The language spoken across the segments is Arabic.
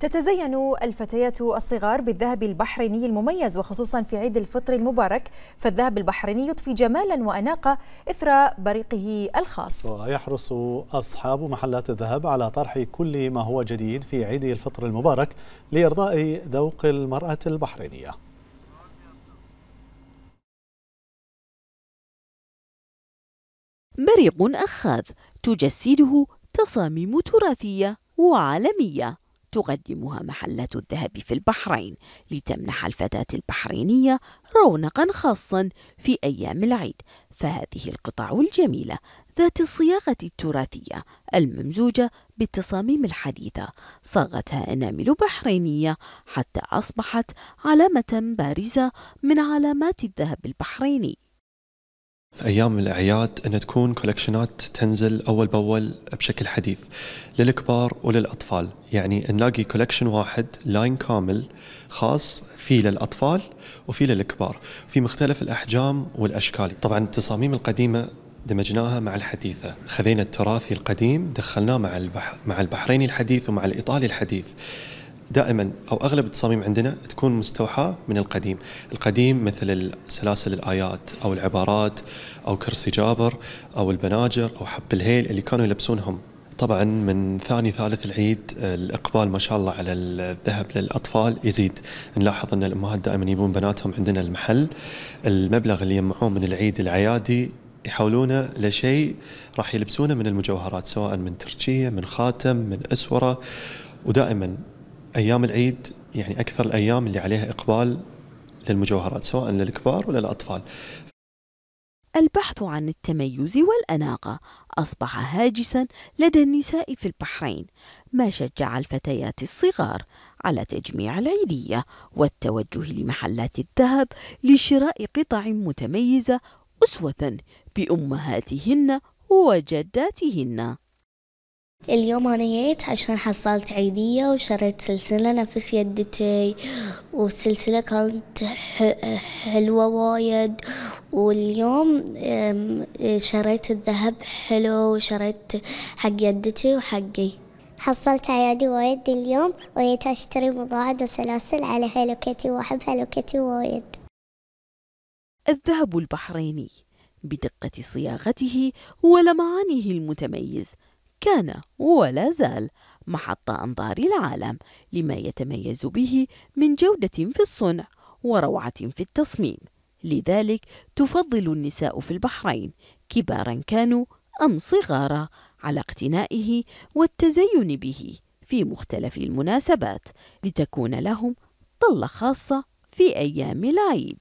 تتزين الفتيات الصغار بالذهب البحريني المميز وخصوصا في عيد الفطر المبارك فالذهب البحريني يضفي جمالا وأناقة إثر بريقه الخاص ويحرص أصحاب محلات الذهب على طرح كل ما هو جديد في عيد الفطر المبارك لإرضاء ذوق المرأة البحرينية بريق أخاذ تجسده تصاميم تراثية وعالمية تقدمها محلات الذهب في البحرين لتمنح الفتاة البحرينية رونقا خاصا في أيام العيد فهذه القطع الجميلة ذات الصياغة التراثية الممزوجة بالتصاميم الحديثة صاغتها أنامل بحرينية حتى أصبحت علامة بارزة من علامات الذهب البحريني في أيام الأعياد أن تكون كولكشنات تنزل أول بأول بشكل حديث للكبار وللأطفال يعني نلاقي كولكشن واحد لاين كامل خاص فيه للأطفال وفيه للكبار في مختلف الأحجام والأشكال طبعا التصاميم القديمة دمجناها مع الحديثة خذينا التراثي القديم دخلناه مع, البح... مع البحريني الحديث ومع الإيطالي الحديث دائما او اغلب التصاميم عندنا تكون مستوحاه من القديم، القديم مثل سلاسل الايات او العبارات او كرسي جابر او البناجر او حب الهيل اللي كانوا يلبسونهم طبعا من ثاني ثالث العيد الاقبال ما شاء الله على الذهب للاطفال يزيد نلاحظ ان الامهات دائما يبون بناتهم عندنا المحل المبلغ اللي يجمعوه من العيد العيادي يحولونه لشيء راح يلبسونه من المجوهرات سواء من تركيه من خاتم من اسوره ودائما ايام العيد يعني اكثر الايام اللي عليها اقبال للمجوهرات سواء للكبار ولا للاطفال البحث عن التميز والأناقة أصبح هاجسا لدى النساء في البحرين ما شجع الفتيات الصغار على تجميع العيدية والتوجه لمحلات الذهب لشراء قطع متميزة أسوة بأمهاتهن وجداتهن اليوم أنا جيت عشان حصلت عيدية وشريت سلسلة نفس يدتي والسلسلة كانت حلوة وايد واليوم شريت الذهب حلو وشريت حق يدتي وحقي حصلت عيادي وايد اليوم وجيت أشتري مضاعد وسلاسل على هيلو كيتي وأحب هيلو كيتي وايد الذهب البحريني بدقة صياغته ولمعانه المتميز كان ولا زال محط أنظار العالم لما يتميز به من جودة في الصنع وروعة في التصميم لذلك تفضل النساء في البحرين كبارا كانوا أم صغارا على اقتنائه والتزين به في مختلف المناسبات لتكون لهم طلة خاصة في أيام العيد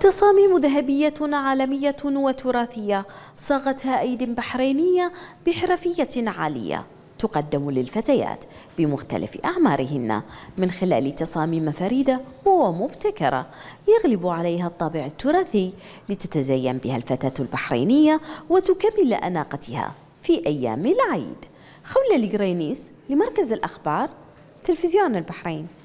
تصاميم ذهبية عالمية وتراثية صاغتها أيد بحرينية بحرفية عالية تقدم للفتيات بمختلف أعمارهن من خلال تصاميم فريدة ومبتكرة يغلب عليها الطابع التراثي لتتزين بها الفتاة البحرينية وتكمل أناقتها في أيام العيد خولة الجرينيس لمركز الأخبار تلفزيون البحرين